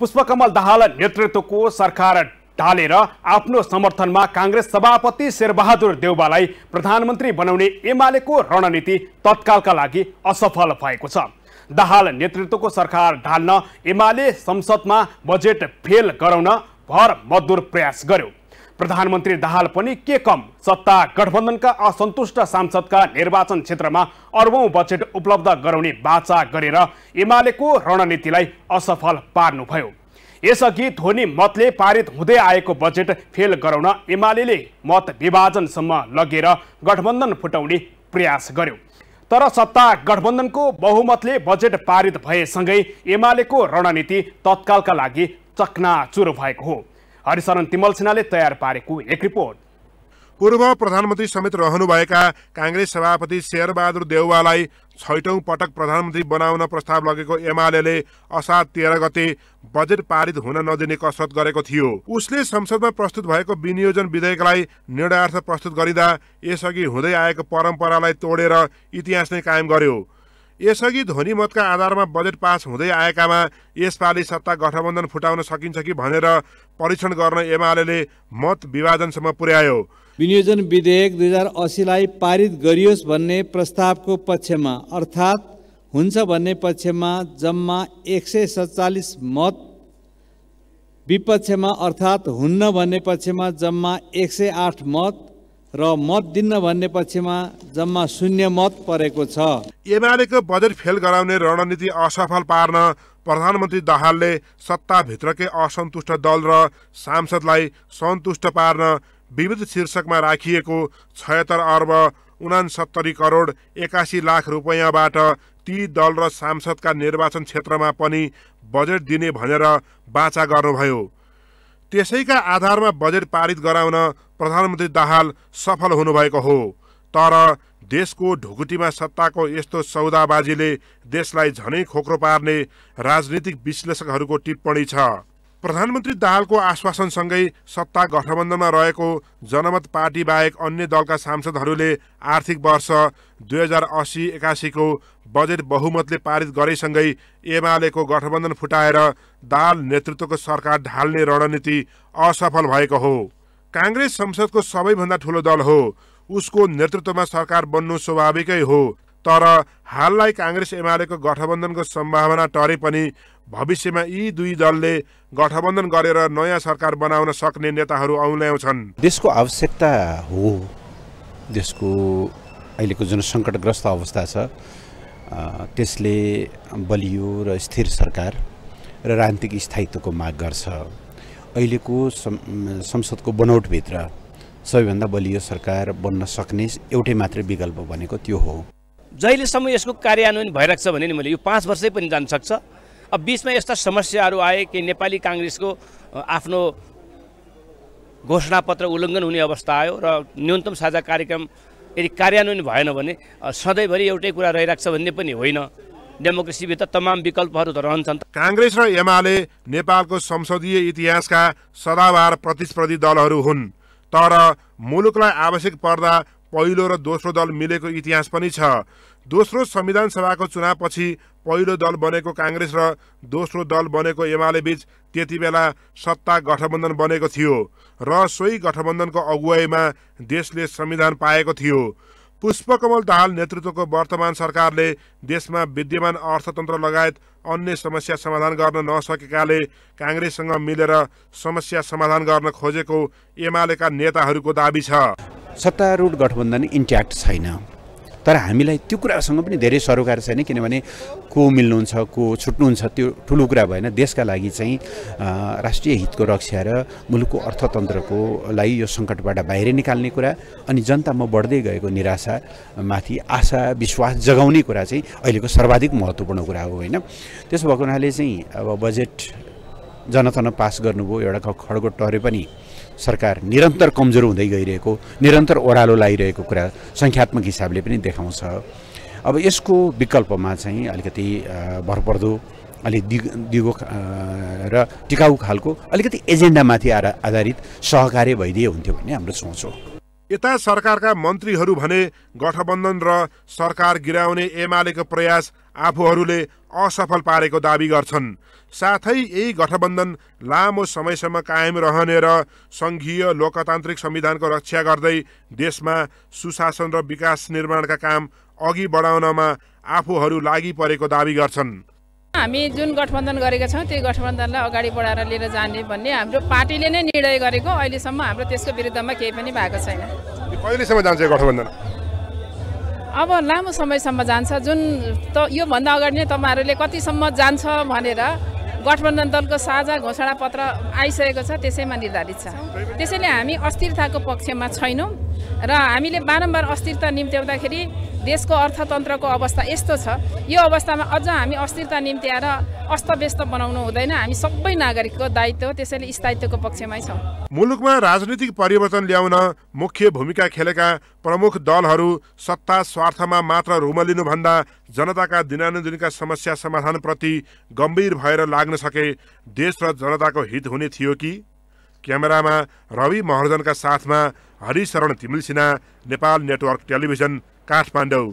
पुष्पकमल दाहाल नेतृत्वको सरकार ढालेर आफ्नो समर्थनमा काङ्ग्रेस सभापति शेरबहादुर देउबालाई प्रधानमन्त्री बनाउने एमालेको रणनीति तत्कालका लागि असफल भएको छ दाहाल नेतृत्वको सरकार ढाल्न एमाले संसदमा बजेट फेल गराउन भर मधुर प्रयास गर्यो प्रधानमन्त्री दाहाल पनि के कम सत्ता गठबन्धनका असन्तुष्ट सांसदका निर्वाचन क्षेत्रमा अर्बौं बजेट उपलब्ध गराउने बाचा गरेर एमालेको रणनीतिलाई असफल पार्नुभयो यसअघि ध्वनि मतले पारित हुँदै आएको बजेट फेल गराउन एमाले मत विभाजनसम्म लगेर गठबन्धन फुटाउने प्रयास गर्यो तर सत्ता गठबन्धनको बहुमतले बजेट पारित भएसँगै एमालेको रणनीति तत्कालका लागि चकनाचुर भएको हो हरिशरण तिमल सिन्हाले तयार पारेको एक रिपोर्ट पूर्व प्रधानमन्त्री समेत रहनुभएका काङ्ग्रेस सभापति शेरबहादुर देउवालाई छैटौँ पटक प्रधानमन्त्री बनाउन प्रस्ताव लगेको एमाले असार तेह्र गते बजेट पारित हुन नदिने कसरत गरेको थियो उसले संसदमा प्रस्तुत भएको विनियोजन विधेयकलाई निर्णयार्थ प्रस्तुत गरिँदा यसअघि हुँदै आएको परम्परालाई तोडेर इतिहास नै कायम गर्यो यसअघि ध्वनि मतका आधारमा बजेट पास हुँदै आएकामा यसपालि सत्ता गठबन्धन फुटाउन सकिन्छ कि भनेर परीक्षण गर्न एमाले मत विभाजनसम्म पुर्यायो विनियोजन विधेयक दुई हजार असीलाई पारित गरियोस् भन्ने प्रस्तावको पक्षमा अर्थात् हुन्छ भन्ने पक्षमा जम्मा एक सय सत्तालिस मत विपक्षमा अर्थात् हुन्न भन्ने पक्षमा जम्मा एक सय आठ मत र मत दिन्न भन्ने पक्षमा जम्मा शून्य मत परेको छ एमालेको बजेट फेल गराउने रणनीति असफल पार्न प्रधानमन्त्री दाहालले सत्ताभित्रकै असन्तुष्ट दल र सांसदलाई सन्तुष्ट पार्न विविध शीर्षकमा राखिएको छयत्तर अर्ब उनासत्तरी करोड एकासी लाख रुपियाँबाट ती दल र सांसदका निर्वाचन क्षेत्रमा पनि बजेट दिने भनेर बाचा गर्नुभयो त्यसैका आधारमा बजेट पारित गराउन प्रधानमन्त्री दाहाल सफल हुनुभएको हो तर देशको ढुकुटीमा सत्ताको यस्तो सौदाबाजीले देशलाई झनै खोक्रो पार्ने राजनीतिक विश्लेषकहरूको टिप्पणी छ प्रधानमन्त्री दाहालको आश्वासनसँगै सत्ता गठबन्धनमा रहेको जनमत पार्टी बाहेक अन्य दलका सांसदहरूले आर्थिक वर्ष दुई हजार असी एकासीको बजेट बहुमतले पारित गरेसँगै एमालेको गठबन्धन फुटाएर दाहाल नेतृत्वको सरकार ढाल्ने रणनीति असफल भएको हो काङ्ग्रेस संसदको सबैभन्दा ठुलो दल हो उसको नेतृत्वमा सरकार बन्नु स्वाभाविकै हो तर हाललाई काङ्ग्रेस एमालेको गठबन्धनको सम्भावना टरे पनि भविष्यमा यी दुई दलले गठबन्धन गरेर नयाँ सरकार बनाउन सक्ने नेताहरू औल्याउँछन् देशको आवश्यकता हो देशको अहिलेको जुन सङ्कटग्रस्त अवस्था छ त्यसले बलियो र स्थिर सरकार र राजनीतिक स्थायित्वको माग गर्छ अहिलेको संसदको बनौटभित्र सबैभन्दा बलियो सरकार बन्न सक्ने एउटै मात्रै विकल्प भनेको त्यो हो जहिलेसम्म यसको कार्यान्वयन भइरहेको छ भने नि मैले यो पाँच वर्षै पनि जान सक्छ अब बिचमा यस्ता समस्याहरू आए कि नेपाली काङ्ग्रेसको आफ्नो घोषणापत्र उल्लङ्घन हुने अवस्था आयो र न्यूनतम साझा कार्यक्रम यदि कार्यान्वयन भएन भने सधैँभरि एउटै कुरा रहिरहेको छ भन्ने पनि होइन डेमोक्रेसीभित्र तमाम विकल्पहरू त रहन्छन् काङ्ग्रेस र एमाले नेपालको संसदीय इतिहासका सदाबार प्रतिस्पर्धी दलहरू हुन् तर मुलुकलाई आवश्यक पर्दा पहिलो र दोस्रो दल मिलेको इतिहास पनि छ दोस्रो संविधान सभाको चुनावपछि पहिलो दल बनेको काङ्ग्रेस र दोस्रो दल बनेको एमाले बीच त्यति बेला सत्ता गठबन्धन बनेको थियो र सोही गठबन्धनको अगुवाईमा देशले संविधान पाएको थियो पुष्पकमल दाहाल नेतृत्वको वर्तमान सरकारले देशमा विद्यमान अर्थतन्त्र लगायत अन्य समस्या समाधान गर्न नसकेकाले काङ्ग्रेससँग मिलेर समस्या समाधान गर्न खोजेको एमालेका नेताहरूको दावी छ सत्तारूढ गठबन्धन इन्ट्याक्ट छैन तर हामीलाई त्यो कुरासँग पनि धेरै सरोकार छैन किनभने को मिल्नुहुन्छ को छुट्नुहुन्छ त्यो ठुलो कुरा भएन देशका लागि चाहिँ राष्ट्रिय हितको रक्षा र मुलुकको अर्थतन्त्रको लागि यो सङ्कटबाट बाहिर निकाल्ने कुरा अनि जनतामा बढ्दै गएको निराशामाथि आशा विश्वास जगाउने कुरा चाहिँ अहिलेको सर्वाधिक महत्त्वपूर्ण कुरा हो होइन त्यसो भएको हुनाले चाहिँ अब बजेट जनतन पास गर्नुभयो एउटा खड्गो टरे पनि सरकार निरन्तर कमजोर हुँदै गइरहेको निरन्तर ओह्रालो लागिरहेको कुरा सङ्ख्यात्मक हिसाबले पनि देखाउँछ अब यसको विकल्पमा चाहिँ अलिकति भरपर्दो अलिक दिगो दिगो र टिकाउ खालको अलिकति एजेन्डामाथि आधारित सहकार्य भइदिए हुन्थ्यो भन्ने हाम्रो सोच हो यता सरकारका मन्त्रीहरू भने गठबन्धन र सरकार गिराउने एमालेको प्रयास आफूहरूले असफल पारेको दावी गर्छन् साथै यही गठबन्धन लामो समयसम्म कायम रहने र सङ्घीय लोकतान्त्रिक संविधानको रक्षा गर्दै देशमा सुशासन र विकास निर्माणका काम अघि बढाउनमा आफूहरू लागि परेको दावी गर्छन् हामी जुन गठबन्धन गरेका छौँ त्यो गठबन्धनलाई अगाडि बढाएर लिएर जाने भन्ने हाम्रो पार्टीले नै निर्णय गरेको अहिलेसम्म हाम्रो त्यसको विरुद्धमा केही पनि भएको छैन कहिलेसम्म जान्छ गठबन्धन अब लामो समयसम्म जान्छ जुन त योभन्दा अगाडि नै तपाईँहरूले कतिसम्म जान्छ भनेर गठबन्धन दलको साझा घोषणा पत्र आइसकेको छ त्यसैमा निर्धारित छ त्यसैले हामी अस्थिरताको पक्षमा छैनौँ र हामीले बारम्बार अस्थिरता निम्त्याउँदाखेरि देशको अर्थतन्त्रको अवस्था यस्तो छ यो अवस्थामा अझ हामी अस्थिरता निम्त्याएर अस्तव्यस्त बनाउनु हुँदैन हामी सबै नागरिकको दायित्व त्यसैले स्थायित्वको पक्षमै छौँ मुलुकमा राजनीतिक परिवर्तन ल्याउन मुख्य भूमिका खेलेका प्रमुख दलहरू सत्ता स्वार्थमा मात्र रुमलिनुभन्दा जनताका दिनानुदिनका समस्या समाधानप्रति गम्भीर भएर लाग्न सके देश र जनताको हित हुने थियो कि क्यामेरामा रवि महर्जनका साथमा Harisharan Timilsina Nepal network television Kathmandu